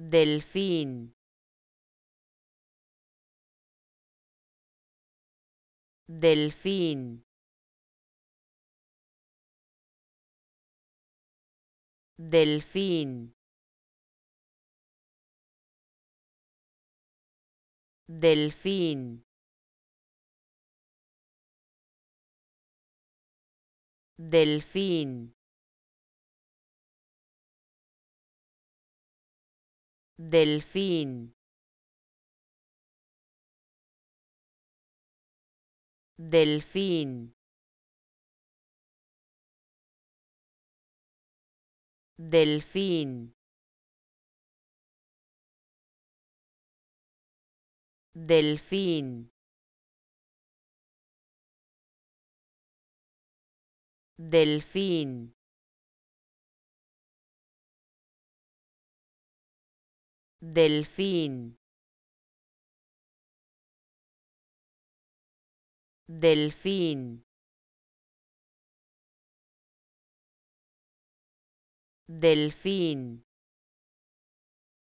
delfín delfín delfín delfín delfín delfín delfín delfín delfín delfín delfín delfín delfín